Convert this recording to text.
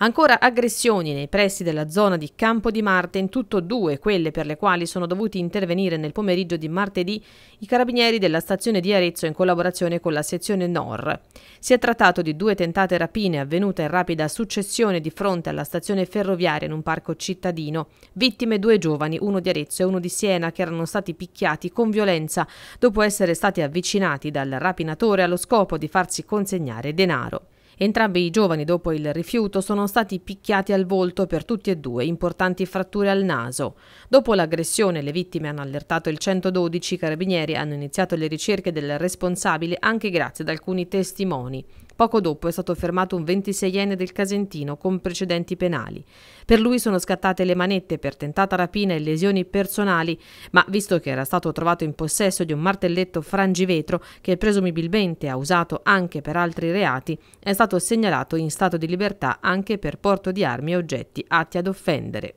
Ancora aggressioni nei pressi della zona di Campo di Marte, in tutto due quelle per le quali sono dovuti intervenire nel pomeriggio di martedì i carabinieri della stazione di Arezzo in collaborazione con la sezione NOR. Si è trattato di due tentate rapine avvenute in rapida successione di fronte alla stazione ferroviaria in un parco cittadino. Vittime due giovani, uno di Arezzo e uno di Siena, che erano stati picchiati con violenza dopo essere stati avvicinati dal rapinatore allo scopo di farsi consegnare denaro. Entrambi i giovani, dopo il rifiuto, sono stati picchiati al volto per tutti e due, importanti fratture al naso. Dopo l'aggressione, le vittime hanno allertato il 112, i carabinieri hanno iniziato le ricerche del responsabile anche grazie ad alcuni testimoni. Poco dopo è stato fermato un 26enne del Casentino con precedenti penali. Per lui sono scattate le manette per tentata rapina e lesioni personali, ma visto che era stato trovato in possesso di un martelletto frangivetro che presumibilmente ha usato anche per altri reati, è stato segnalato in stato di libertà anche per porto di armi e oggetti atti ad offendere.